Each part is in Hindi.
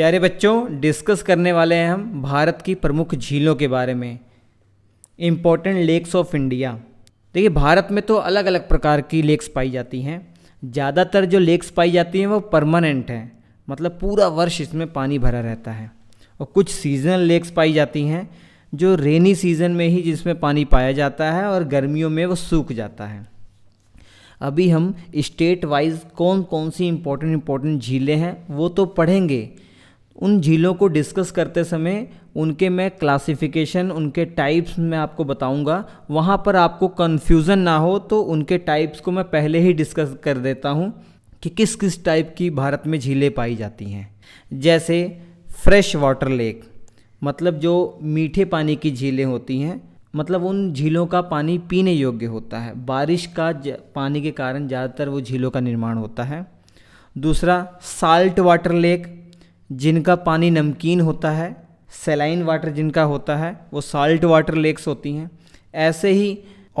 प्यारे बच्चों डिस्कस करने वाले हैं हम भारत की प्रमुख झीलों के बारे में इम्पोर्टेंट लेक्स ऑफ इंडिया देखिए भारत में तो अलग अलग प्रकार की लेक्स पाई जाती हैं ज़्यादातर जो लेक्स पाई जाती हैं वो परमानेंट हैं मतलब पूरा वर्ष इसमें पानी भरा रहता है और कुछ सीजनल लेक्स पाई जाती हैं जो रेनी सीज़न में ही जिसमें पानी पाया जाता है और गर्मियों में वो सूख जाता है अभी हम स्टेट वाइज कौन कौन सी इम्पोर्टेंट इम्पोर्टेंट झीलें हैं वो तो पढ़ेंगे उन झीलों को डिस्कस करते समय उनके मैं क्लासिफिकेशन उनके टाइप्स मैं आपको बताऊंगा वहाँ पर आपको कन्फ्यूज़न ना हो तो उनके टाइप्स को मैं पहले ही डिस्कस कर देता हूँ कि किस किस टाइप की भारत में झीलें पाई जाती हैं जैसे फ्रेश वाटर लेक मतलब जो मीठे पानी की झीलें होती हैं मतलब उन झीलों का पानी पीने योग्य होता है बारिश का पानी के कारण ज़्यादातर वो झीलों का निर्माण होता है दूसरा साल्ट वाटर लेक जिनका पानी नमकीन होता है सेलाइन वाटर जिनका होता है वो साल्ट वाटर लेक्स होती हैं ऐसे ही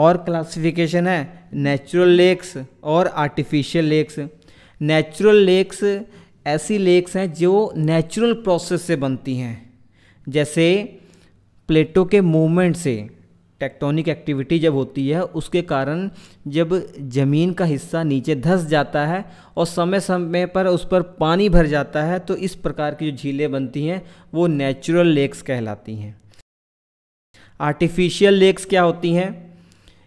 और क्लासिफिकेशन है नेचुरल लेक्स और आर्टिफिशियल लेक्स नेचुरल लेक्स ऐसी लेक्स हैं जो नेचुरल प्रोसेस से बनती हैं जैसे प्लेटों के मूवमेंट से टेक्टोनिक एक्टिविटी जब होती है उसके कारण जब ज़मीन का हिस्सा नीचे धस जाता है और समय समय पर उस पर पानी भर जाता है तो इस प्रकार की जो झीलें बनती हैं वो नेचुरल लेक्स कहलाती हैं आर्टिफिशियल लेक्स क्या होती हैं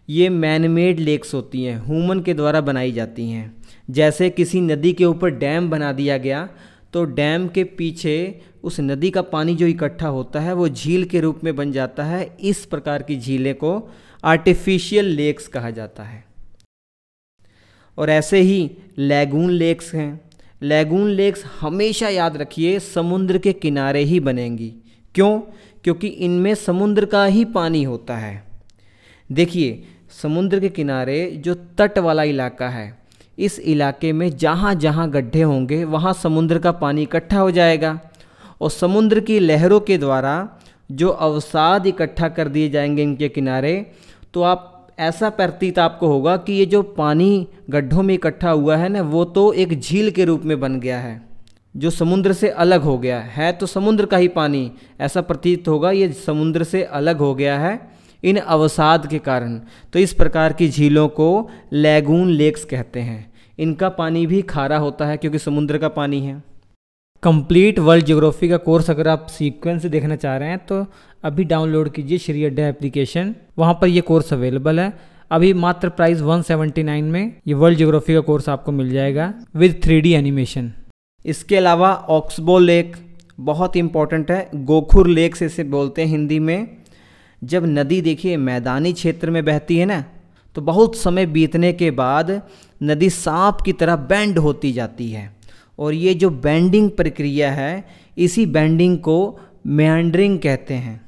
ये मैनमेड लेक्स होती हैं ह्यूमन के द्वारा बनाई जाती हैं जैसे किसी नदी के ऊपर डैम बना दिया गया तो डैम के पीछे उस नदी का पानी जो इकट्ठा होता है वो झील के रूप में बन जाता है इस प्रकार की झीलें को आर्टिफिशियल लेक्स कहा जाता है और ऐसे ही लैगून लेक्स हैं लैगून लेक्स हमेशा याद रखिए समुद्र के किनारे ही बनेंगी क्यों क्योंकि इनमें समुद्र का ही पानी होता है देखिए समुद्र के किनारे जो तट वाला इलाका है इस इलाके में जहाँ जहाँ गड्ढे होंगे वहाँ समुद्र का पानी इकट्ठा हो जाएगा और समुद्र की लहरों के द्वारा जो अवसाद इकट्ठा कर दिए जाएंगे इनके किनारे तो आप ऐसा प्रतीत आपको होगा कि ये जो पानी गड्ढों में इकट्ठा हुआ है ना वो तो एक झील के रूप में बन गया है जो समुद्र से अलग हो गया है तो समुद्र का ही पानी ऐसा प्रतीत होगा ये समुद्र से अलग हो गया है इन अवसाद के कारण तो इस प्रकार की झीलों को लैगून लेक्स कहते हैं इनका पानी भी खारा होता है क्योंकि समुद्र का पानी है कंप्लीट वर्ल्ड ज्योग्राफी का कोर्स अगर आप सीक्वेंस देखना चाह रहे हैं तो अभी डाउनलोड कीजिए श्री अड्डा एप्लीकेशन वहाँ पर ये कोर्स अवेलेबल है अभी मात्र प्राइस 179 में ये वर्ल्ड ज्योग्राफी का कोर्स आपको मिल जाएगा विद थ्री एनिमेशन इसके अलावा ऑक्सबो लेक बहुत इंपॉर्टेंट है गोखुर लेक से इसे बोलते हैं हिंदी में जब नदी देखिए मैदानी क्षेत्र में बहती है ना तो बहुत समय बीतने के बाद नदी सांप की तरह बैंड होती जाती है और ये जो बैंडिंग प्रक्रिया है इसी बैंडिंग को मैंड्रिंग कहते हैं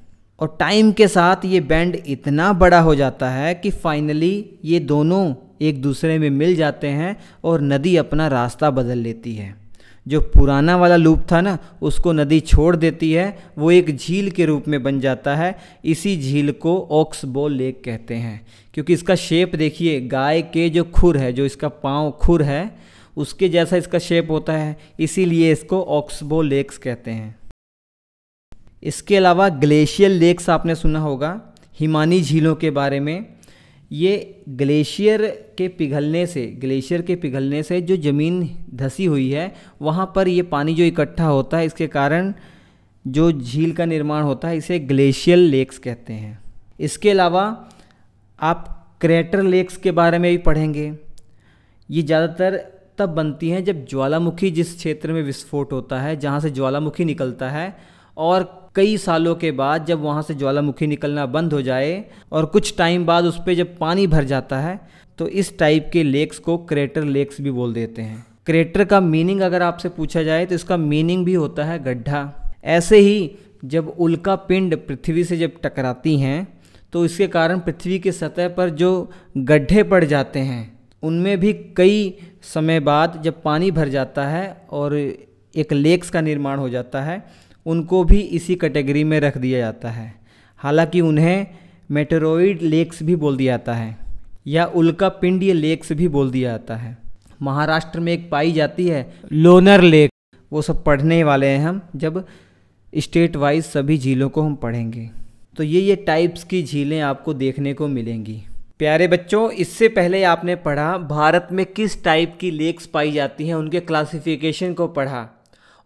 और टाइम के साथ ये बैंड इतना बड़ा हो जाता है कि फाइनली ये दोनों एक दूसरे में मिल जाते हैं और नदी अपना रास्ता बदल लेती है जो पुराना वाला लूप था ना उसको नदी छोड़ देती है वो एक झील के रूप में बन जाता है इसी झील को ऑक्सबो लेक कहते हैं क्योंकि इसका शेप देखिए गाय के जो खुर है जो इसका पाँव खुर है उसके जैसा इसका शेप होता है इसीलिए इसको ऑक्सबो लेक्स कहते हैं इसके अलावा ग्लेशियल लेक्स आपने सुना होगा हिमानी झीलों के बारे में ये ग्लेशियर के पिघलने से ग्लेशियर के पिघलने से जो ज़मीन धसी हुई है वहाँ पर ये पानी जो इकट्ठा होता है इसके कारण जो झील का निर्माण होता है इसे ग्लेशियल लेक्स कहते हैं इसके अलावा आप क्रेटर लेक्स के बारे में भी पढ़ेंगे ये ज़्यादातर तब बनती हैं जब ज्वालामुखी जिस क्षेत्र में विस्फोट होता है जहाँ से ज्वालामुखी निकलता है और कई सालों के बाद जब वहाँ से ज्वालामुखी निकलना बंद हो जाए और कुछ टाइम बाद उस पर जब पानी भर जाता है तो इस टाइप के लेक्स को क्रेटर लेक्स भी बोल देते हैं क्रेटर का मीनिंग अगर आपसे पूछा जाए तो इसका मीनिंग भी होता है गड्ढा ऐसे ही जब उल्का पिंड पृथ्वी से जब टकराती हैं तो इसके कारण पृथ्वी के सतह पर जो गड्ढे पड़ जाते हैं उनमें भी कई समय बाद जब पानी भर जाता है और एक लेक्स का निर्माण हो जाता है उनको भी इसी कैटेगरी में रख दिया जाता है हालांकि उन्हें मेटेरोइड लेक्स भी बोल दिया जाता है या उल्का पिंडीय लेक्स भी बोल दिया जाता है महाराष्ट्र में एक पाई जाती है लोनर लेक वो सब पढ़ने वाले हैं हम जब स्टेट वाइज सभी झीलों को हम पढ़ेंगे तो ये ये टाइप्स की झीलें आपको देखने को मिलेंगी प्यारे बच्चों इससे पहले आपने पढ़ा भारत में किस टाइप की लेक्स पाई जाती हैं उनके क्लासिफिकेशन को पढ़ा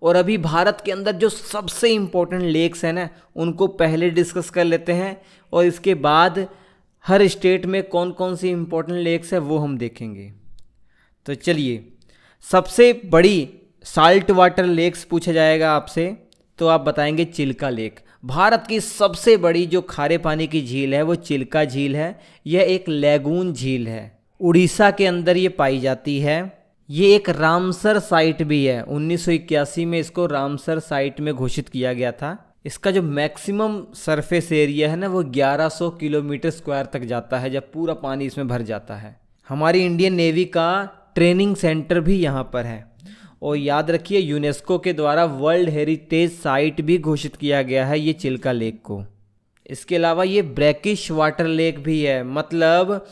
और अभी भारत के अंदर जो सबसे इम्पोर्टेंट लेक्स हैं ना उनको पहले डिस्कस कर लेते हैं और इसके बाद हर स्टेट में कौन कौन सी इम्पोर्टेंट लेक्स है वो हम देखेंगे तो चलिए सबसे बड़ी साल्ट वाटर लेक्स पूछा जाएगा आपसे तो आप बताएंगे चिल्का लेक भारत की सबसे बड़ी जो खारे पानी की झील है वो चिल्का झील है यह एक लैगून झील है उड़ीसा के अंदर ये पाई जाती है ये एक रामसर साइट भी है उन्नीस में इसको रामसर साइट में घोषित किया गया था इसका जो मैक्सिमम सरफेस एरिया है ना वो 1100 किलोमीटर स्क्वायर तक जाता है जब पूरा पानी इसमें भर जाता है हमारी इंडियन नेवी का ट्रेनिंग सेंटर भी यहाँ पर है और याद रखिए यूनेस्को के द्वारा वर्ल्ड हेरिटेज साइट भी घोषित किया गया है ये चिल्का लेक को इसके अलावा ये ब्रैकिश वाटर लेक भी है मतलब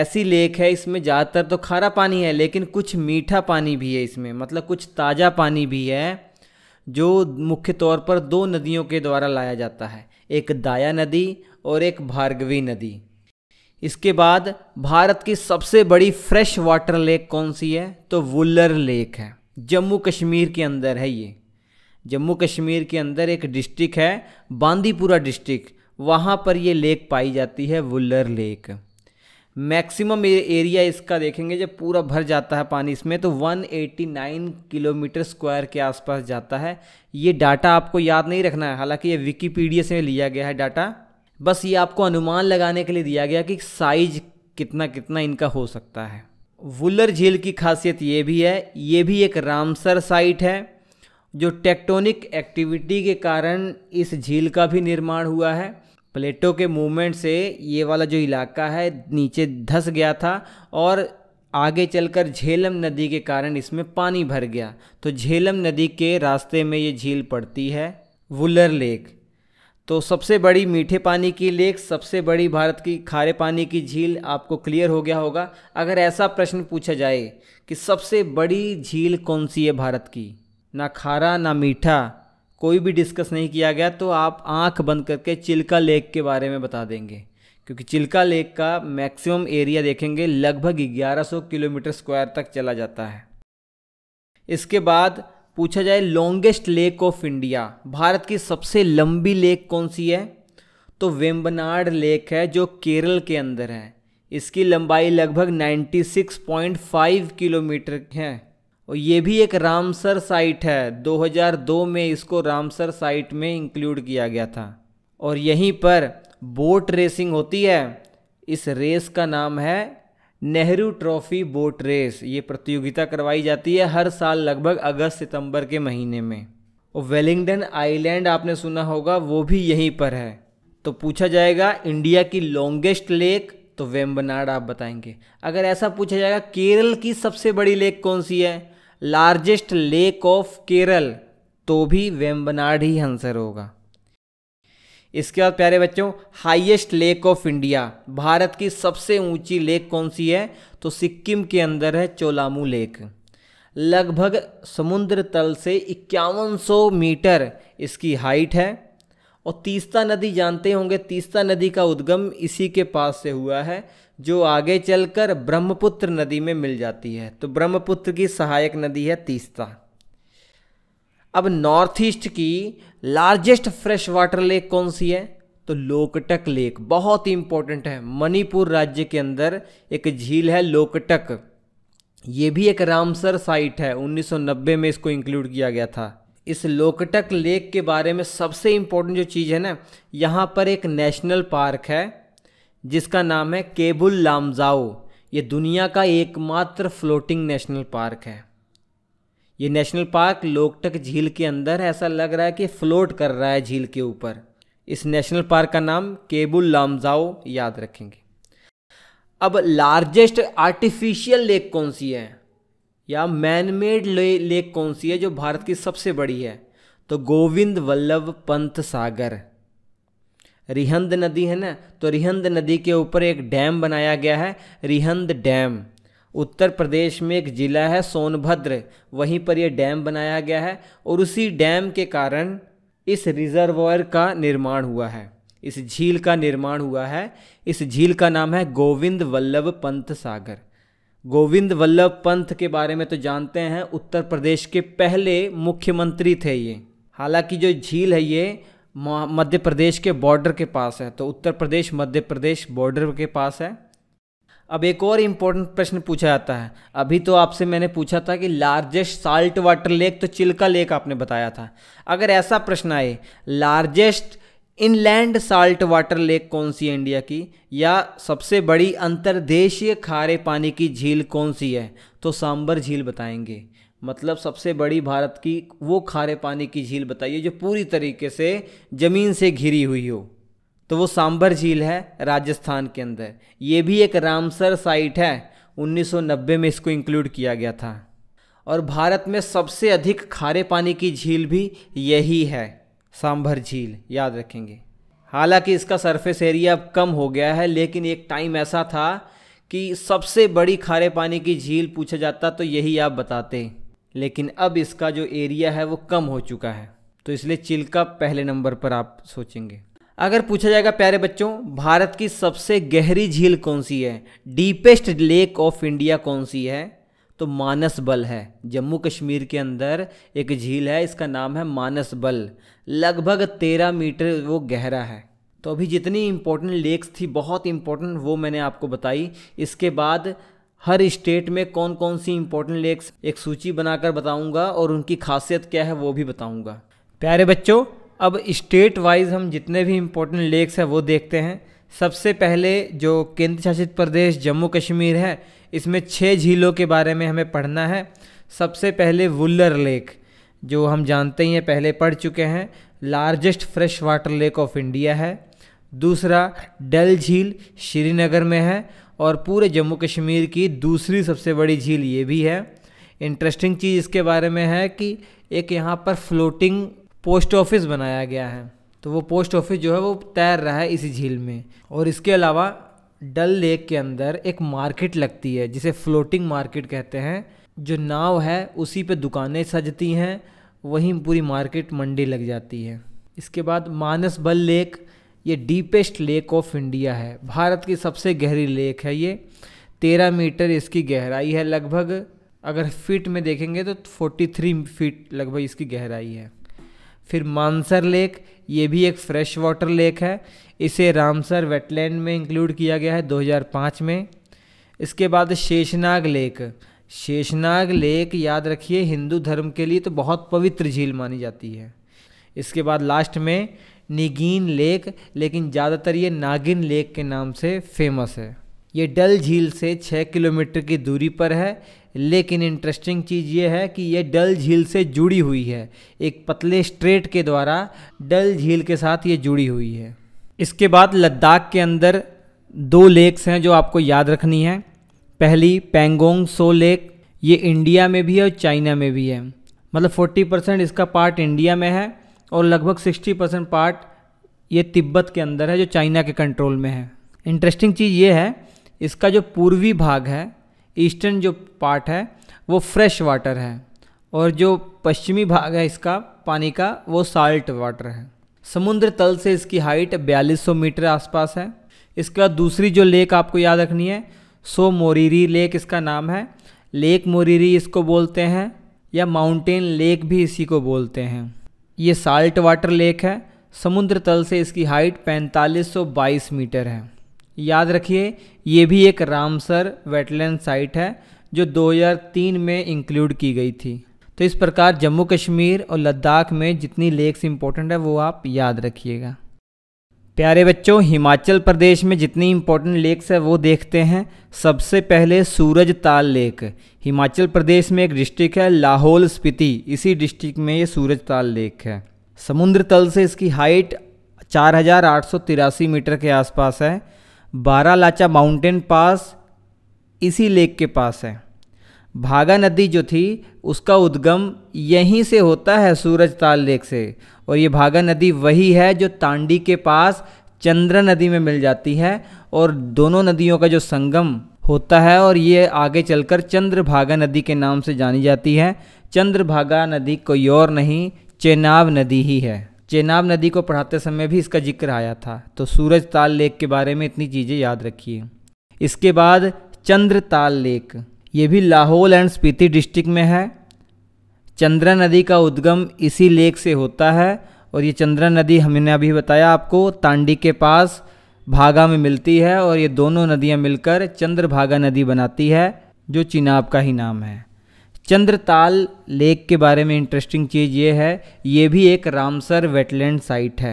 ऐसी लेक है इसमें ज़्यादातर तो खारा पानी है लेकिन कुछ मीठा पानी भी है इसमें मतलब कुछ ताज़ा पानी भी है जो मुख्य तौर पर दो नदियों के द्वारा लाया जाता है एक दाया नदी और एक भार्गवी नदी इसके बाद भारत की सबसे बड़ी फ्रेश वाटर लेक कौन सी है तो वुल्लर लेक है जम्मू कश्मीर के अंदर है ये जम्मू कश्मीर के अंदर एक डिस्ट्रिक्ट है बांदीपुरा डिस्ट्रिक्ट वहाँ पर ये लेक पाई जाती है वुल्लर लेक मैक्सिमम एरिया इसका देखेंगे जब पूरा भर जाता है पानी इसमें तो 189 किलोमीटर स्क्वायर के आसपास जाता है ये डाटा आपको याद नहीं रखना है हालांकि ये विकीपीडिया से लिया गया है डाटा बस ये आपको अनुमान लगाने के लिए दिया गया कि साइज कितना कितना इनका हो सकता है वुलर झील की खासियत ये भी है ये भी एक रामसर साइट है जो टेक्टोनिक एक्टिविटी के कारण इस झील का भी निर्माण हुआ है प्लेटों के मूवमेंट से ये वाला जो इलाका है नीचे धस गया था और आगे चलकर झेलम नदी के कारण इसमें पानी भर गया तो झेलम नदी के रास्ते में ये झील पड़ती है वुलर लेक तो सबसे बड़ी मीठे पानी की लेक सबसे बड़ी भारत की खारे पानी की झील आपको क्लियर हो गया होगा अगर ऐसा प्रश्न पूछा जाए कि सबसे बड़ी झील कौन सी है भारत की ना खारा ना मीठा कोई भी डिस्कस नहीं किया गया तो आप आंख बंद करके चिल्का लेक के बारे में बता देंगे क्योंकि चिल्का लेक का मैक्सिमम एरिया देखेंगे लगभग 1100 किलोमीटर स्क्वायर तक चला जाता है इसके बाद पूछा जाए longest lake of India Bharat की सबसे लंबी लेक कौन सी है तो वेम्बनाड लेक है जो केरल के अंदर है इसकी लंबाई लगभग 96.5 किलोमीटर है और ये भी एक रामसर साइट है 2002 में इसको रामसर साइट में इंक्लूड किया गया था और यहीं पर बोट रेसिंग होती है इस रेस का नाम है नेहरू ट्रॉफी बोट रेस ये प्रतियोगिता करवाई जाती है हर साल लगभग अगस्त सितंबर के महीने में और वेलिंगटन आइलैंड आपने सुना होगा वो भी यहीं पर है तो पूछा जाएगा इंडिया की लॉन्गेस्ट लेक तो वेम्बनाड आप बताएंगे अगर ऐसा पूछा जाएगा केरल की सबसे बड़ी लेक कौन सी है लार्जेस्ट लेक ऑफ केरल तो भी वेम्बनाड ही आंसर होगा इसके बाद प्यारे बच्चों highest lake of India Bharat की सबसे ऊंची लेक कौन सी है तो सिक्किम के अंदर है चोलामू लेक लगभग समुद्र तल से इक्यावन मीटर इसकी हाइट है और तीस्ता नदी जानते होंगे तीस्ता नदी का उद्गम इसी के पास से हुआ है जो आगे चलकर ब्रह्मपुत्र नदी में मिल जाती है तो ब्रह्मपुत्र की सहायक नदी है तीस्ता अब नॉर्थ ईस्ट की लार्जेस्ट फ्रेश वाटर लेक कौन सी है तो लोकटक लेक बहुत ही इंपॉर्टेंट है मणिपुर राज्य के अंदर एक झील है लोकटक ये भी एक रामसर साइट है 1990 में इसको इंक्लूड किया गया था इस लोकटक लेक के बारे में सबसे इम्पोर्टेंट जो चीज़ है ना यहाँ पर एक नेशनल पार्क है जिसका नाम है केबुल लामजाओ ये दुनिया का एकमात्र फ्लोटिंग नेशनल पार्क है ये नेशनल पार्क लोकटक झील के अंदर ऐसा लग रहा है कि फ्लोट कर रहा है झील के ऊपर इस नेशनल पार्क का नाम केबुल लामजाओ याद रखेंगे अब लार्जेस्ट आर्टिफिशियल लेक कौन सी है या मैन मेड ले, लेक कौन सी है जो भारत की सबसे बड़ी है तो गोविंद वल्लभ पंत सागर रिहंद नदी है ना तो रिहंद नदी के ऊपर एक डैम बनाया गया है रिहंद डैम उत्तर प्रदेश में एक ज़िला है सोनभद्र वहीं पर यह डैम बनाया गया है और उसी डैम के कारण इस रिजर्वॉयर का निर्माण हुआ है इस झील का निर्माण हुआ है इस झील का नाम है गोविंद वल्लभ पंत सागर गोविंद वल्लभ पंत के बारे में तो जानते हैं उत्तर प्रदेश के पहले मुख्यमंत्री थे ये हालांकि जो झील है ये मध्य प्रदेश के बॉर्डर के पास है तो उत्तर प्रदेश मध्य प्रदेश बॉर्डर के पास है अब एक और इम्पोर्टेंट प्रश्न पूछा जाता है अभी तो आपसे मैंने पूछा था कि लार्जेस्ट साल्ट वाटर लेक तो चिल्का लेक आपने बताया था अगर ऐसा प्रश्न आए largest inland salt water lake कौन सी है इंडिया की या सबसे बड़ी अंतर्देशीय खारे पानी की झील कौन सी है तो सांबर झील बताएंगे मतलब सबसे बड़ी भारत की वो खारे पानी की झील बताइए जो पूरी तरीके से ज़मीन से घिरी हुई हो तो वो सांभर झील है राजस्थान के अंदर ये भी एक रामसर साइट है 1990 में इसको इंक्लूड किया गया था और भारत में सबसे अधिक खारे पानी की झील भी यही है सांभर झील याद रखेंगे हालांकि इसका सरफेस एरिया अब कम हो गया है लेकिन एक टाइम ऐसा था कि सबसे बड़ी खारे पानी की झील पूछा जाता तो यही आप बताते लेकिन अब इसका जो एरिया है वो कम हो चुका है तो इसलिए चिल्का पहले नंबर पर आप सोचेंगे अगर पूछा जाएगा प्यारे बच्चों भारत की सबसे गहरी झील कौन सी है डीपेस्ट लेक ऑफ इंडिया कौन सी है तो मानस बल है जम्मू कश्मीर के अंदर एक झील है इसका नाम है मानस बल लगभग तेरह मीटर वो गहरा है तो अभी जितनी इम्पोर्टेंट लेक्स थी बहुत इम्पोर्टेंट वो मैंने आपको बताई इसके बाद हर स्टेट में कौन कौन सी इम्पोर्टेंट लेक्स एक सूची बनाकर बताऊंगा और उनकी खासियत क्या है वो भी बताऊंगा प्यारे बच्चों अब स्टेट वाइज हम जितने भी इम्पोर्टेंट लेक्स हैं वो देखते हैं सबसे पहले जो केंद्र शासित प्रदेश जम्मू कश्मीर है इसमें छः झीलों के बारे में हमें पढ़ना है सबसे पहले वुल्लर लेक जो हम जानते ही हैं पहले पढ़ चुके हैं largest fresh water lake of India है दूसरा डल झील श्रीनगर में है और पूरे जम्मू कश्मीर की दूसरी सबसे बड़ी झील ये भी है इंटरेस्टिंग चीज़ इसके बारे में है कि एक यहाँ पर फ्लोटिंग पोस्ट ऑफिस बनाया गया है तो वो पोस्ट ऑफिस जो है वो तैर रहा है इसी झील में और इसके अलावा डल लेक के अंदर एक मार्केट लगती है जिसे फ्लोटिंग मार्केट कहते हैं जो नाव है उसी पे दुकानें सजती हैं वहीं पूरी मार्केट मंडी लग जाती है इसके बाद मानस बल लेक ये डीपेस्ट लेक ऑफ इंडिया है भारत की सबसे गहरी लेक है ये तेरह मीटर इसकी गहराई है लगभग अगर फीट में देखेंगे तो फोर्टी थ्री फीट लगभग इसकी गहराई है फिर मानसर लेक ये भी एक फ्रेश वाटर लेक है इसे रामसर वेटलैंड में इंक्लूड किया गया है 2005 में इसके बाद शेषनाग लेक शेषनाग लेक याद रखिए हिंदू धर्म के लिए तो बहुत पवित्र झील मानी जाती है इसके बाद लास्ट में निगीन लेक लेकिन ज़्यादातर ये नागिन लेक के नाम से फेमस है ये डल झील से छः किलोमीटर की दूरी पर है लेकिन इंटरेस्टिंग चीज़ ये है कि ये डल झील से जुड़ी हुई है एक पतले स्ट्रेट के द्वारा डल झील के साथ ये जुड़ी हुई है इसके बाद लद्दाख के अंदर दो लेक्स हैं जो आपको याद रखनी है पहली पेंगोंग सो लेक ये इंडिया में भी है और चाइना में भी है मतलब 40 परसेंट इसका पार्ट इंडिया में है और लगभग 60 परसेंट पार्ट ये तिब्बत के अंदर है जो चाइना के कंट्रोल में है इंटरेस्टिंग चीज़ ये है इसका जो पूर्वी भाग है ईस्टर्न जो पार्ट है वो फ्रेश वाटर है और जो पश्चिमी भाग है इसका पानी का वो साल्ट वाटर है समुद्र तल से इसकी हाइट 4200 मीटर आसपास है इसके बाद दूसरी जो लेक आपको याद रखनी है सो मोरीरी लेक इसका नाम है लेक मोरीरी इसको बोलते हैं या माउंटेन लेक भी इसी को बोलते हैं ये साल्ट वाटर लेक है समुद्र तल से इसकी हाइट 4522 मीटर है याद रखिए ये भी एक रामसर वेटलैंड साइट है जो 2003 में इंक्लूड की गई थी तो इस प्रकार जम्मू कश्मीर और लद्दाख में जितनी लेक्स इंपॉर्टेंट है वो आप याद रखिएगा प्यारे बच्चों हिमाचल प्रदेश में जितनी इम्पोर्टेंट लेक्स है वो देखते हैं सबसे पहले सूरज ताल लेक हिमाचल प्रदेश में एक डिस्ट्रिक्ट है लाहौल स्पीति इसी डिस्ट्रिक्ट में ये सूरज ताल लेक है समुद्र तल से इसकी हाइट चार मीटर के आसपास है बारालाचा माउंटेन पास इसी लेक के पास है भागा नदी जो थी उसका उद्गम यहीं से होता है सूरज ताल लेक से और ये भागा नदी वही है जो तांडी के पास चंद्र नदी में मिल जाती है और दोनों नदियों का जो संगम होता है और ये आगे चलकर चंद्रभागा नदी के नाम से जानी जाती है चंद्रभागा नदी कोई और नहीं चेनाब नदी ही है चेनाब नदी को पढ़ाते समय भी इसका जिक्र आया था तो सूरज ताल लेक के बारे में इतनी चीज़ें याद रखिए इसके बाद चंद्र ताल लेक ये भी लाहौल एंड स्पीति डिस्ट्रिक्ट में है चंद्रा नदी का उद्गम इसी लेक से होता है और ये चंद्रा नदी हमने अभी बताया आपको तांडी के पास भागा में मिलती है और ये दोनों नदियाँ मिलकर चंद्रभागा नदी बनाती है जो चिनाब का ही नाम है चंद्रताल लेक के बारे में इंटरेस्टिंग चीज़ ये है ये भी एक रामसर वेटलैंड साइट है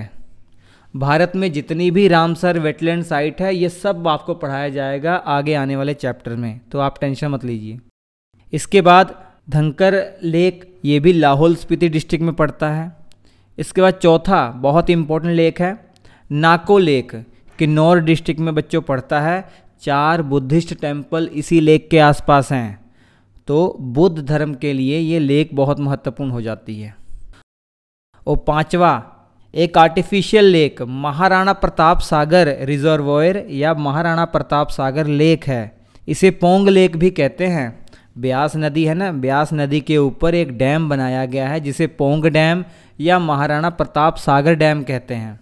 भारत में जितनी भी रामसर वेटलैंड साइट है ये सब आपको पढ़ाया जाएगा आगे आने वाले चैप्टर में तो आप टेंशन मत लीजिए इसके बाद धंकर लेक ये भी लाहौल स्पीति डिस्ट्रिक्ट में पड़ता है इसके बाद चौथा बहुत इंपॉर्टेंट लेक है नाको लेक किन्नौर डिस्ट्रिक्ट में बच्चों पढ़ता है चार बुद्धिस्ट टेम्पल इसी लेक के आसपास हैं तो बुद्ध धर्म के लिए ये लेक बहुत महत्वपूर्ण हो जाती है और पांचवा एक artificial lake Maharana Pratap Sagar reservoir या महाराणा प्रताप सागर लेक है इसे पोंग लेक भी कहते हैं ब्यास नदी है ना ब्यास नदी के ऊपर एक डैम बनाया गया है जिसे पोंग डैम या महाराणा प्रताप सागर डैम कहते हैं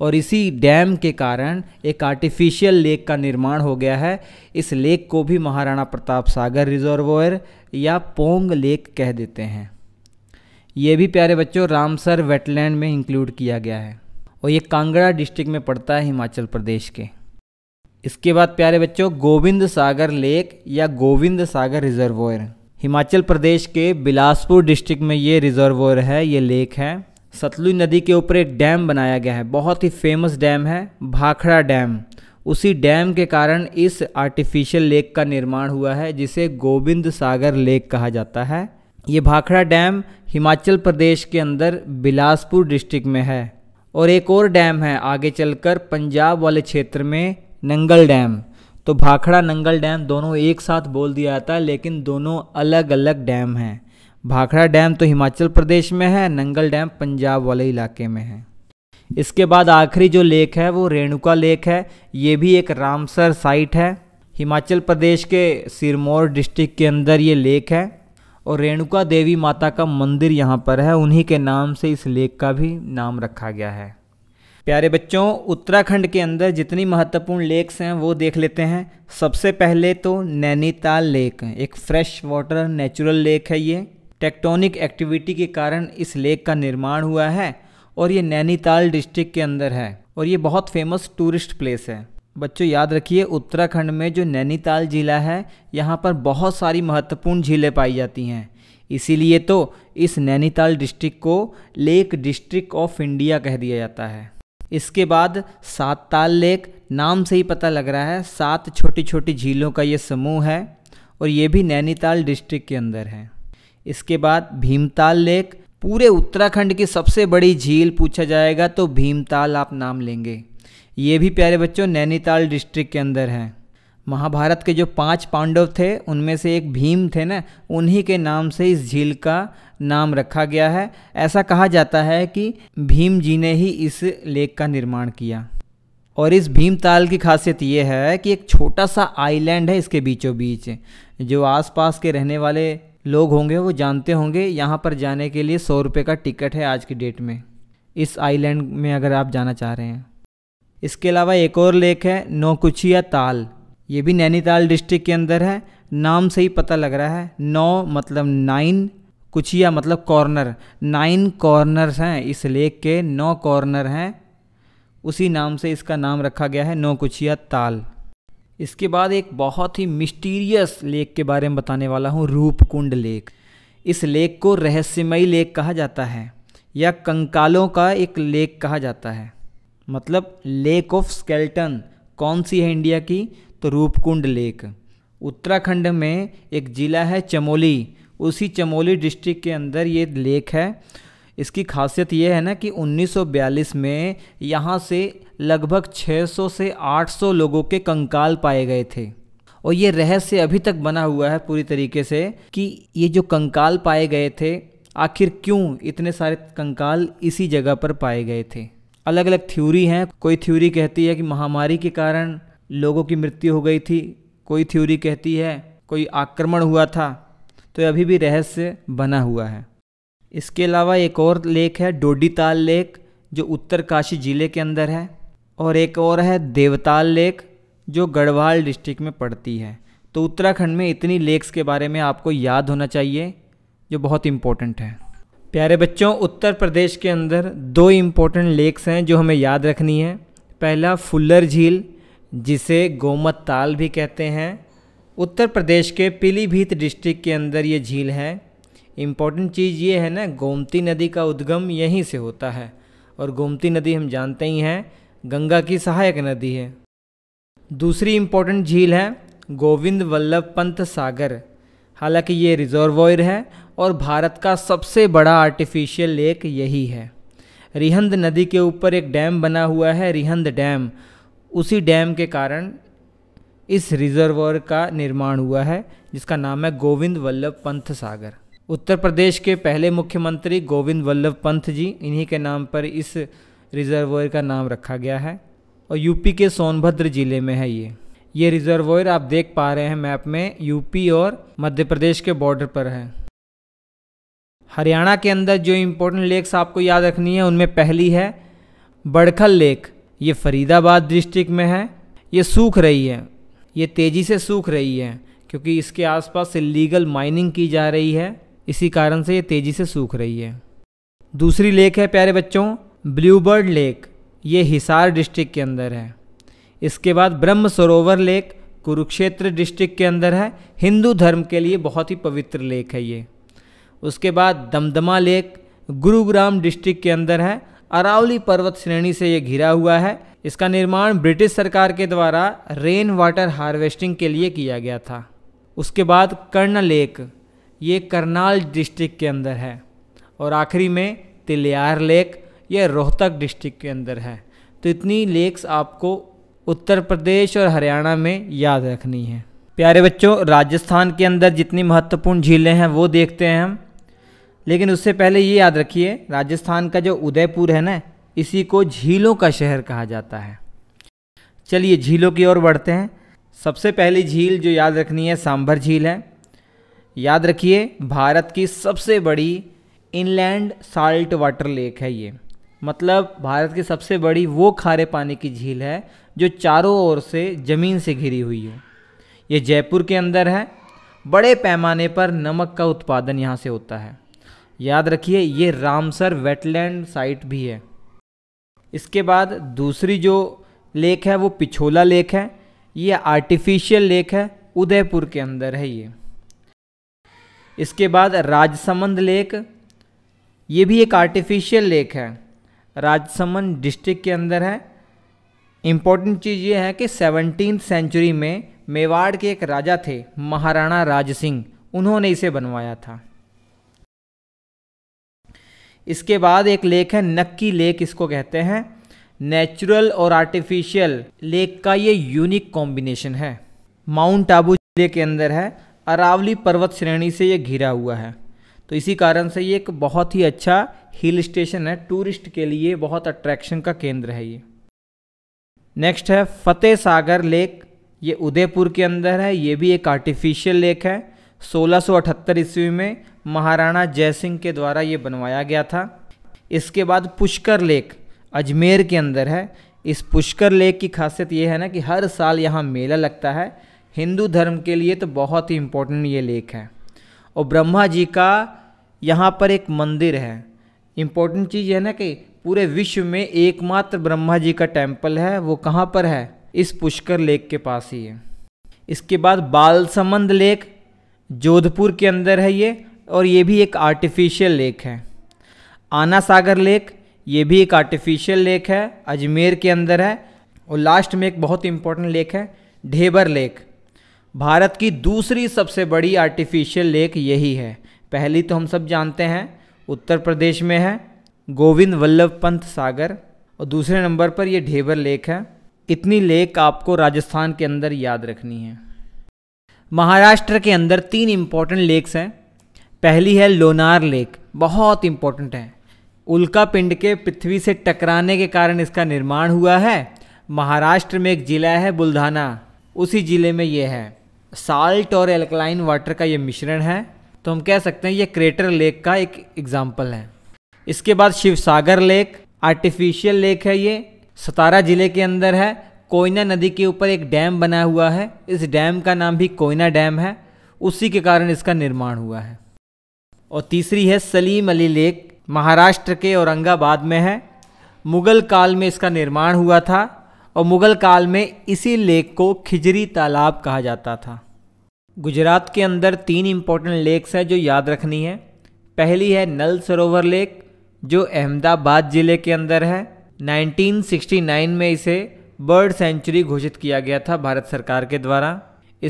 और इसी डैम के कारण एक आर्टिफिशियल लेक का निर्माण हो गया है इस लेक को भी महाराणा प्रताप सागर रिजर्वोयर या पोंग लेक कह देते हैं ये भी प्यारे बच्चों रामसर वेटलैंड में इंक्लूड किया गया है और ये कांगड़ा डिस्ट्रिक्ट में पड़ता है हिमाचल प्रदेश के इसके बाद प्यारे बच्चों गोविंद सागर लेक या गोविंद सागर रिजर्वोयर हिमाचल प्रदेश के बिलासपुर डिस्ट्रिक्ट में ये रिजर्वोयर है ये लेक है सतलुज नदी के ऊपर एक डैम बनाया गया है बहुत ही फेमस डैम है भाखड़ा डैम उसी डैम के कारण इस आर्टिफिशियल लेक का निर्माण हुआ है जिसे गोविंद सागर लेक कहा जाता है ये भाखड़ा डैम हिमाचल प्रदेश के अंदर बिलासपुर डिस्ट्रिक्ट में है और एक और डैम है आगे चलकर पंजाब वाले क्षेत्र में नंगल डैम तो भाखड़ा नंगल डैम दोनों एक साथ बोल दिया जाता है लेकिन दोनों अलग अलग डैम हैं भाखड़ा डैम तो हिमाचल प्रदेश में है नंगल डैम पंजाब वाले इलाके में है इसके बाद आखिरी जो लेक है वो रेणुका लेक है ये भी एक रामसर साइट है हिमाचल प्रदेश के सिरमौर डिस्ट्रिक्ट के अंदर ये लेक है और रेणुका देवी माता का मंदिर यहाँ पर है उन्हीं के नाम से इस लेक का भी नाम रखा गया है प्यारे बच्चों उत्तराखंड के अंदर जितनी महत्वपूर्ण लेक्स हैं वो देख लेते हैं सबसे पहले तो नैनीताल लेक एक फ्रेश वाटर नेचुरल लेक है ये टेक्टोनिक एक्टिविटी के कारण इस लेक का निर्माण हुआ है और ये नैनीताल डिस्ट्रिक्ट के अंदर है और ये बहुत फेमस टूरिस्ट प्लेस है बच्चों याद रखिए उत्तराखंड में जो नैनीताल ज़िला है यहाँ पर बहुत सारी महत्वपूर्ण झीलें पाई जाती हैं इसीलिए तो इस नैनीताल डिस्ट्रिक्ट को लेक डिस्ट्रिक्ट ऑफ इंडिया कह दिया जाता है इसके बाद सात ताल लेक नाम से ही पता लग रहा है सात छोटी छोटी झीलों का ये समूह है और ये भी नैनीताल डिस्ट्रिक्ट के अंदर है इसके बाद भीमताल लेक पूरे उत्तराखंड की सबसे बड़ी झील पूछा जाएगा तो भीमताल आप नाम लेंगे ये भी प्यारे बच्चों नैनीताल डिस्ट्रिक्ट के अंदर हैं महाभारत के जो पांच पांडव थे उनमें से एक भीम थे ना उन्हीं के नाम से इस झील का नाम रखा गया है ऐसा कहा जाता है कि भीम जी ने ही इस लेक का निर्माण किया और इस भीमताल की खासियत ये है कि एक छोटा सा आइलैंड है इसके बीचों बीच जो आसपास के रहने वाले लोग होंगे वो जानते होंगे यहाँ पर जाने के लिए सौ रुपये का टिकट है आज की डेट में इस आइलैंड में अगर आप जाना चाह रहे हैं इसके अलावा एक और लेक है नौकुचिया ताल ये भी नैनीताल डिस्ट्रिक्ट के अंदर है नाम से ही पता लग रहा है नौ मतलब नाइन कुचिया मतलब कॉर्नर नाइन कॉर्नर्स हैं इस लेक के नौ कॉर्नर हैं उसी नाम से इसका नाम रखा गया है नौकुचिया ताल इसके बाद एक बहुत ही मिस्टीरियस लेक के बारे में बताने वाला हूँ रूपकुंड लेक इस लेक को रहस्यमयी लेक कहा जाता है या कंकालों का एक लेक कहा जाता है मतलब लेक ऑफ स्केल्टन कौन सी है इंडिया की तो रूपकुंड लेक उत्तराखंड में एक ज़िला है चमोली उसी चमोली डिस्ट्रिक्ट के अंदर ये लेक है इसकी खासियत ये है ना कि 1942 में यहाँ से लगभग 600 से 800 लोगों के कंकाल पाए गए थे और ये रहस्य अभी तक बना हुआ है पूरी तरीके से कि ये जो कंकाल पाए गए थे आखिर क्यों इतने सारे कंकाल इसी जगह पर पाए गए थे अलग अलग थ्योरी हैं कोई थ्योरी कहती है कि महामारी के कारण लोगों की मृत्यु हो गई थी कोई थ्योरी कहती है कोई आक्रमण हुआ था तो अभी भी रहस्य बना हुआ है इसके अलावा एक और लेक है डोडीताल लेक जो उत्तरकाशी ज़िले के अंदर है और एक और है देवताल लेक जो गढ़वाल डिस्ट्रिक्ट में पड़ती है तो उत्तराखंड में इतनी लेक्स के बारे में आपको याद होना चाहिए जो बहुत इम्पोर्टेंट है प्यारे बच्चों उत्तर प्रदेश के अंदर दो इम्पोर्टेंट लेक्स हैं जो हमें याद रखनी है पहला फुल्लर झील जिसे गोमत ताल भी कहते हैं उत्तर प्रदेश के पीलीभीत डिस्ट्रिक्ट के अंदर ये झील है इम्पॉर्टेंट चीज़ ये है ना गोमती नदी का उद्गम यहीं से होता है और गोमती नदी हम जानते ही हैं गंगा की सहायक नदी है दूसरी इम्पॉर्टेंट झील है गोविंद वल्लभ पंत सागर हालांकि ये रिजर्वॉयर है और भारत का सबसे बड़ा आर्टिफिशियल लेक यही है रिहंद नदी के ऊपर एक डैम बना हुआ है रिहंद डैम उसी डैम के कारण इस रिजर्वॉयर का निर्माण हुआ है जिसका नाम है गोविंद वल्लभ पंत सागर उत्तर प्रदेश के पहले मुख्यमंत्री गोविंद वल्लभ पंत जी इन्हीं के नाम पर इस रिजर्वोयर का नाम रखा गया है और यूपी के सोनभद्र ज़िले में है ये ये रिजर्वोयर आप देख पा रहे हैं मैप में यूपी और मध्य प्रदेश के बॉर्डर पर है हरियाणा के अंदर जो इम्पोर्टेंट लेक्स आपको याद रखनी है उनमें पहली है बड़खल लेक ये फरीदाबाद डिस्ट्रिक्ट में है ये सूख रही है ये तेज़ी से सूख रही है क्योंकि इसके आसपास इलीगल माइनिंग की जा रही है इसी कारण से ये तेज़ी से सूख रही है दूसरी लेक है प्यारे बच्चों ब्लूबर्ड लेक ये हिसार डिस्ट्रिक्ट के अंदर है इसके बाद ब्रह्म सरोवर लेक कुरुक्षेत्र डिस्ट्रिक्ट के अंदर है हिंदू धर्म के लिए बहुत ही पवित्र लेक है ये उसके बाद दमदमा लेक गुरुग्राम डिस्ट्रिक्ट के अंदर है अरावली पर्वत श्रेणी से ये घिरा हुआ है इसका निर्माण ब्रिटिश सरकार के द्वारा रेन वाटर हार्वेस्टिंग के लिए किया गया था उसके बाद कर्ण लेक ये करनाल डिस्ट्रिक्ट के अंदर है और आखिरी में तिलियार लेक यह रोहतक डिस्ट्रिक्ट के अंदर है तो इतनी लेक्स आपको उत्तर प्रदेश और हरियाणा में याद रखनी है प्यारे बच्चों राजस्थान के अंदर जितनी महत्वपूर्ण झीलें हैं वो देखते हैं हम लेकिन उससे पहले ये याद रखिए राजस्थान का जो उदयपुर है ना इसी को झीलों का शहर कहा जाता है चलिए झीलों की ओर बढ़ते हैं सबसे पहली झील जो याद रखनी है सांभर झील है याद रखिए भारत की सबसे बड़ी इनलैंड साल्ट वाटर लेक है ये मतलब भारत की सबसे बड़ी वो खारे पानी की झील है जो चारों ओर से ज़मीन से घिरी हुई है ये जयपुर के अंदर है बड़े पैमाने पर नमक का उत्पादन यहाँ से होता है याद रखिए ये रामसर वेटलैंड साइट भी है इसके बाद दूसरी जो लेक है वो पिछोला लेक है ये आर्टिफिशियल लेक है उदयपुर के अंदर है ये इसके बाद राजसमंद लेक ये भी एक आर्टिफिशियल लेक है राजसमंद डिस्ट्रिक्ट के अंदर है इम्पोर्टेंट चीज़ ये है कि सेवनटीन सेंचुरी में मेवाड़ के एक राजा थे महाराणा राज सिंह उन्होंने इसे बनवाया था इसके बाद एक लेक है नक्की लेक इसको कहते हैं नेचुरल और आर्टिफिशियल लेक का ये यूनिक कॉम्बिनेशन है माउंट आबू जिले के अंदर है अरावली पर्वत श्रेणी से ये घिरा हुआ है तो इसी कारण से ये एक बहुत ही अच्छा हिल स्टेशन है टूरिस्ट के लिए बहुत अट्रैक्शन का केंद्र है ये नेक्स्ट है फतेह सागर लेक ये उदयपुर के अंदर है ये भी एक आर्टिफिशियल लेक है 1678 ईस्वी में महाराणा जयसिंह के द्वारा ये बनवाया गया था इसके बाद पुष्कर लेक अजमेर के अंदर है इस पुष्कर लेक की खासियत ये है ना कि हर साल यहाँ मेला लगता है हिंदू धर्म के लिए तो बहुत ही इम्पोर्टेंट ये लेख है और ब्रह्मा जी का यहाँ पर एक मंदिर है इम्पोर्टेंट चीज़ है ना कि पूरे विश्व में एकमात्र ब्रह्मा जी का टेम्पल है वो कहाँ पर है इस पुष्कर लेक के पास ही है इसके बाद बाल संबंध लेक जोधपुर के अंदर है ये और ये भी एक आर्टिफिशियल लेक है आना सागर लेक ये भी एक आर्टिफिशियल लेक है अजमेर के अंदर है और लास्ट में एक बहुत इंपॉर्टेंट लेक है ढेबर लेक भारत की दूसरी सबसे बड़ी आर्टिफिशियल लेक यही है पहली तो हम सब जानते हैं उत्तर प्रदेश में है गोविंद वल्लभ पंत सागर और दूसरे नंबर पर यह ढेबर लेक है इतनी लेक आपको राजस्थान के अंदर याद रखनी है महाराष्ट्र के अंदर तीन इम्पॉर्टेंट लेक्स हैं पहली है लोनार लेक बहुत इंपॉर्टेंट है उल्का पिंड के पृथ्वी से टकराने के कारण इसका निर्माण हुआ है महाराष्ट्र में एक ज़िला है बुल्धाना उसी ज़िले में यह है साल्ट और एल्कलाइन वाटर का ये मिश्रण है तो हम कह सकते हैं ये क्रेटर लेक का एक एग्जाम्पल है इसके बाद Shiv Sagar lake artificial lake है ये सतारा ज़िले के अंदर है कोयना नदी के ऊपर एक डैम बना हुआ है इस डैम का नाम भी कोयना डैम है उसी के कारण इसका निर्माण हुआ है और तीसरी है सलीम अली लेक महाराष्ट्र के औरंगाबाद में है मुग़ल काल में इसका निर्माण हुआ था और मुगल काल में इसी लेक को खिजरी तालाब कहा जाता था गुजरात के अंदर तीन इम्पोर्टेंट लेक्स हैं जो याद रखनी है पहली है नल सरोवर लेक जो अहमदाबाद ज़िले के अंदर है 1969 में इसे बर्ड सेंचुरी घोषित किया गया था भारत सरकार के द्वारा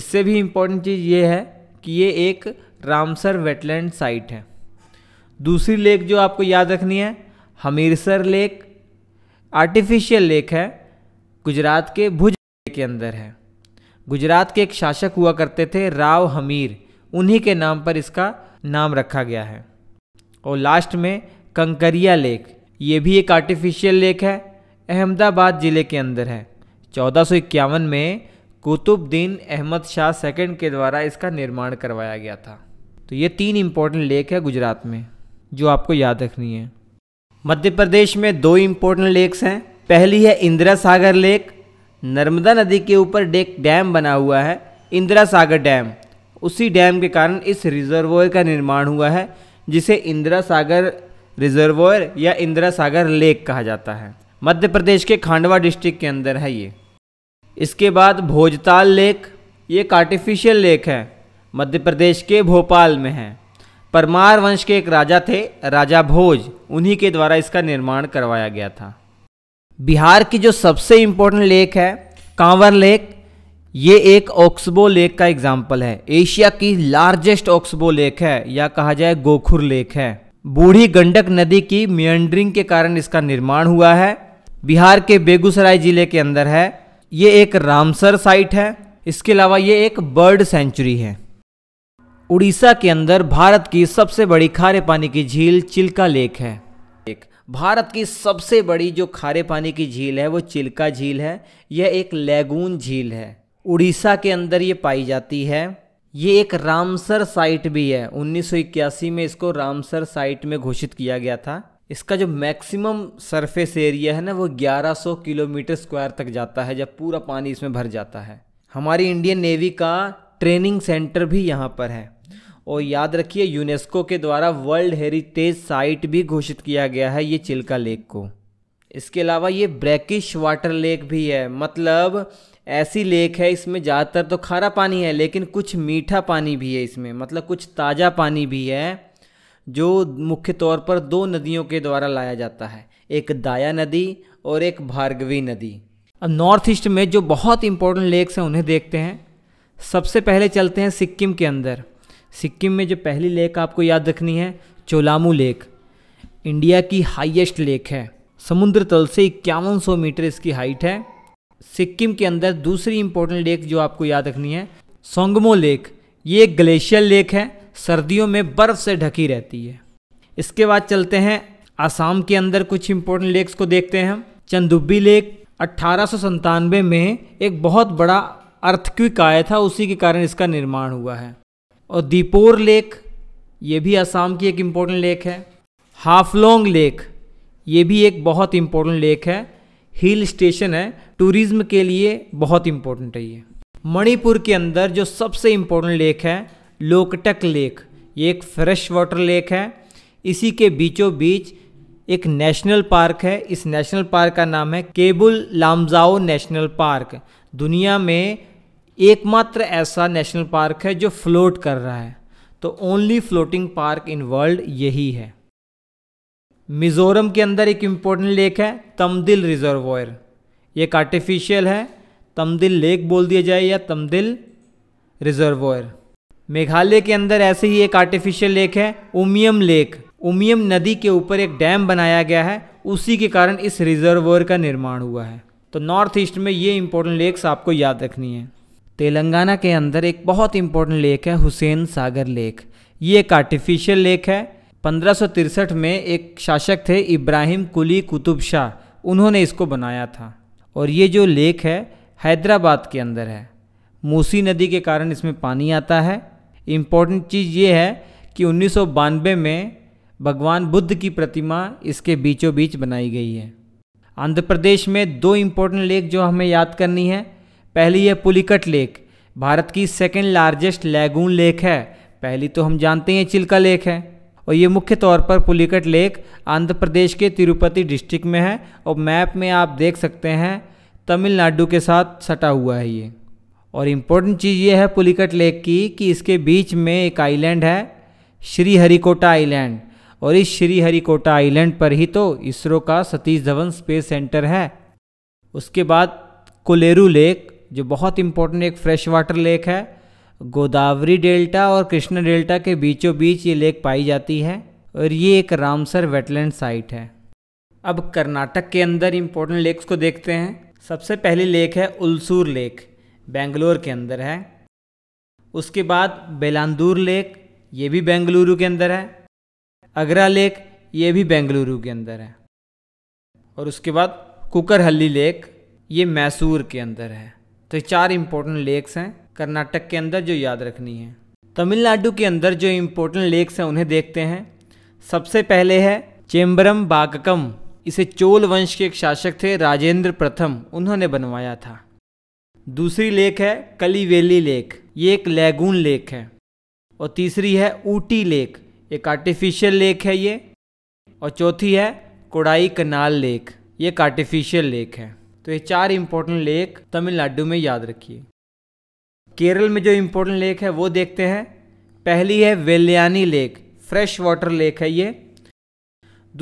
इससे भी इम्पोर्टेंट चीज़ ये है कि ये एक रामसर वेटलैंड साइट है दूसरी लेक जो आपको याद रखनी है हमीरसर लेक आर्टिफिशियल लेक है गुजरात के भुज के अंदर है गुजरात के एक शासक हुआ करते थे राव हमीर उन्हीं के नाम पर इसका नाम रखा गया है और लास्ट में कंकरिया लेक ये भी एक आर्टिफिशियल लेक है अहमदाबाद ज़िले के अंदर है चौदह में कुतुबद्दीन अहमद शाह सेकेंड के द्वारा इसका निर्माण करवाया गया था तो ये तीन इम्पोर्टेंट लेक है गुजरात में जो आपको याद रखनी है मध्य प्रदेश में दो इम्पोर्टेंट लेक्स हैं पहली है इंदिरा सागर लेक नर्मदा नदी के ऊपर एक डैम बना हुआ है इंदिरा सागर डैम उसी डैम के कारण इस रिजर्वोयर का निर्माण हुआ है जिसे इंदिरा सागर रिजर्वोयर या इंदिरा सागर लेक कहा जाता है मध्य प्रदेश के खांडवा डिस्ट्रिक्ट के अंदर है ये इसके बाद भोजताल लेक ये एक आर्टिफिशियल लेक है मध्य प्रदेश के भोपाल में है परमार वंश के एक राजा थे राजा भोज उन्हीं के द्वारा इसका निर्माण करवाया गया था बिहार की जो सबसे इम्पोर्टेंट लेक है कांवर लेक ये एक ऑक्सबो लेक का एग्जाम्पल है एशिया की लार्जेस्ट ऑक्सबो लेक है या कहा जाए गोखुर लेक है बूढ़ी गंडक नदी की मियंड्रिंग के कारण इसका निर्माण हुआ है बिहार के बेगूसराय जिले के अंदर है ये एक रामसर साइट है इसके अलावा ये एक बर्ड सेंचुरी है उड़ीसा के अंदर भारत की सबसे बड़ी खारे पानी की झील चिल्का लेक है भारत की सबसे बड़ी जो खारे पानी की झील है वो चिल्का झील है यह एक लैगून झील है उड़ीसा के अंदर ये पाई जाती है ये एक रामसर साइट भी है 1981 में इसको रामसर साइट में घोषित किया गया था इसका जो मैक्सिमम सरफेस एरिया है ना वो 1100 किलोमीटर स्क्वायर तक जाता है जब पूरा पानी इसमें भर जाता है हमारी इंडियन नेवी का ट्रेनिंग सेंटर भी यहाँ पर है और याद रखिए यूनेस्को के द्वारा वर्ल्ड हेरिटेज साइट भी घोषित किया गया है ये चिल्का लेक को इसके अलावा ये ब्रैकिश वाटर लेक भी है मतलब ऐसी लेक है इसमें ज़्यादातर तो खारा पानी है लेकिन कुछ मीठा पानी भी है इसमें मतलब कुछ ताज़ा पानी भी है जो मुख्य तौर पर दो नदियों के द्वारा लाया जाता है एक दाया नदी और एक भार्गवी नदी अब नॉर्थ ईस्ट में जो बहुत इंपॉर्टेंट लेक्स हैं उन्हें देखते हैं सबसे पहले चलते हैं सिक्किम के अंदर सिक्किम में जो पहली लेक आपको याद रखनी है चोलामू लेक इंडिया की हाईएस्ट लेक है समुद्र तल से इक्यावन सौ मीटर इसकी हाइट है सिक्किम के अंदर दूसरी इंपॉर्टेंट लेक जो आपको याद रखनी है सोंगमो लेक ये एक ग्लेशियर लेक है सर्दियों में बर्फ़ से ढकी रहती है इसके बाद चलते हैं आसाम के अंदर कुछ इंपॉर्टेंट लेक्स को देखते हैं हम चंदुब्बी लेक अट्ठारह में एक बहुत बड़ा अर्थक्विक आया था उसी के कारण इसका निर्माण हुआ है और दीपोर लेक ये भी असम की एक इम्पोर्टेंट लेक है हाफलोंग लेक ये भी एक बहुत इम्पोर्टेंट लेक है हिल स्टेशन है टूरिज्म के लिए बहुत इम्पोर्टेंट है ये मणिपुर के अंदर जो सबसे इम्पोर्टेंट लेक है लोकटक लेक ये एक फ्रेश वाटर लेक है इसी के बीचों बीच एक नेशनल पार्क है इस नेशनल पार्क का नाम है केबुल लामजाओ नेशनल पार्क दुनिया में एकमात्र ऐसा नेशनल पार्क है जो फ्लोट कर रहा है तो only floating park in world यही है मिज़ोरम के अंदर एक इम्पोर्टेंट लेक है तमदिल रिजर्वॉयर एक आर्टिफिशियल है तमदिल लेक बोल दिया जाए या तमदिल रिजर्वॉयर मेघालय के अंदर ऐसे ही एक आर्टिफिशियल लेक है उमियम लेक उमियम नदी के ऊपर एक डैम बनाया गया है उसी के कारण इस रिजर्वोयर का निर्माण हुआ है तो नॉर्थ ईस्ट में ये इंपॉर्टेंट लेक्स आपको याद रखनी है तेलंगाना के अंदर एक बहुत इंपॉर्टेंट लेक है हुसैन सागर लेक ये एक आर्टिफिशियल लेक है पंद्रह में एक शासक थे इब्राहिम कुली कुतुब शाह उन्होंने इसको बनाया था और ये जो लेक है हैदराबाद के अंदर है मूसी नदी के कारण इसमें पानी आता है इम्पॉर्टेंट चीज़ ये है कि उन्नीस में भगवान बुद्ध की प्रतिमा इसके बीचों बीच बनाई गई है आंध्र प्रदेश में दो इम्पोर्टेंट लेक जो हमें याद करनी है पहली है पुलिकट लेक भारत की सेकेंड लार्जेस्ट लैगून लेक है पहली तो हम जानते हैं चिल्का लेक है और ये मुख्य तौर पर पुलिकट लेक आंध्र प्रदेश के तिरुपति डिस्ट्रिक्ट में है और मैप में आप देख सकते हैं तमिलनाडु के साथ सटा हुआ है ये और इम्पोर्टेंट चीज़ ये है पुलिकट लेक की कि इसके बीच में एक आइलैंड है श्रीहरिकोटा आइलैंड और इस श्रीहरिकोटा आइलैंड पर ही तो इसरो का सतीश धवन स्पेस सेंटर है उसके बाद कोलेरू लेक जो बहुत इंपॉर्टेंट एक फ्रेश वाटर लेक है गोदावरी डेल्टा और कृष्णा डेल्टा के बीचों बीच ये लेक पाई जाती है और ये एक रामसर वेटलैंड साइट है अब कर्नाटक के अंदर इम्पोर्टेंट लेक्स को देखते हैं सबसे पहली लेक है उलसूर लेक बेंगलोर के अंदर है उसके बाद बेलांदूर लेक ये भी बेंगलुरु के अंदर है अगरा लेक ये भी बेंगलुरु के अंदर है और उसके बाद कुकरहल्ली लेक ये मैसूर के अंदर है तो चार इम्पोर्टेंट लेक्स हैं कर्नाटक के अंदर जो याद रखनी है तमिलनाडु के अंदर जो इम्पोर्टेंट लेक्स हैं उन्हें देखते हैं सबसे पहले है चेम्बरम बागकम इसे चोल वंश के एक शासक थे राजेंद्र प्रथम उन्होंने बनवाया था दूसरी लेक है कलीवेली लेक ये एक लैगून लेक है और तीसरी है ऊटी लेक एक आर्टिफिशियल लेक है ये और चौथी है कोडाई कनाल लेक ये एक आर्टिफिशियल लेक है तो ये चार इंपॉर्टेंट लेक तमिलनाडु में याद रखिए केरल में जो इम्पोर्टेंट लेक है वो देखते हैं पहली है Vellayani lake fresh water lake है ये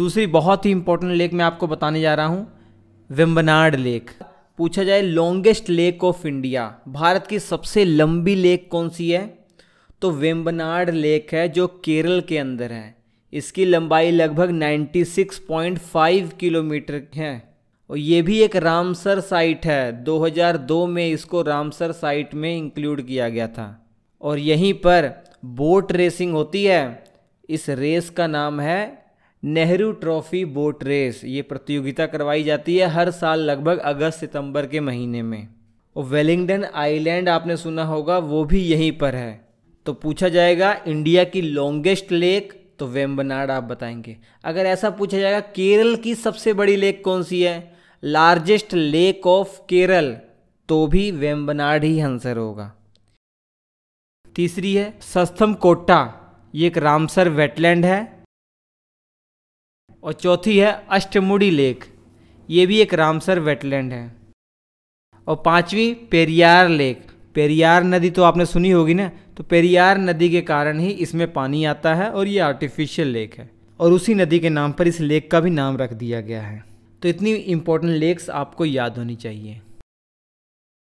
दूसरी बहुत ही इंपॉर्टेंट लेक मैं आपको बताने जा रहा हूँ वेम्बनाड लेक पूछा जाए longest lake of India Bharat की सबसे लंबी लेक कौन सी है तो वेम्बनाड लेक है जो केरल के अंदर है इसकी लंबाई लगभग 96.5 किलोमीटर है और ये भी एक रामसर साइट है 2002 में इसको रामसर साइट में इंक्लूड किया गया था और यहीं पर बोट रेसिंग होती है इस रेस का नाम है नेहरू ट्रॉफी बोट रेस ये प्रतियोगिता करवाई जाती है हर साल लगभग अगस्त सितंबर के महीने में और वेलिंगडन आइलैंड आपने सुना होगा वो भी यहीं पर है तो पूछा जाएगा इंडिया की लॉन्गेस्ट लेक तो वेम्बनाड आप बताएंगे अगर ऐसा पूछा जाएगा केरल की सबसे बड़ी लेक कौन सी है लार्जेस्ट लेक ऑफ केरल तो भी वेम्बनाड ही आंसर होगा तीसरी है सस्थम कोटा ये एक रामसर वेटलैंड है और चौथी है अष्टमुड़ी लेक ये भी एक रामसर वेटलैंड है और पांचवी पेरियार लेक पेरियार नदी तो आपने सुनी होगी ना तो पेरियार नदी के कारण ही इसमें पानी आता है और ये आर्टिफिशियल लेक है और उसी नदी के नाम पर इस लेक का भी नाम रख दिया गया है तो इतनी इंपॉर्टेंट लेक्स आपको याद होनी चाहिए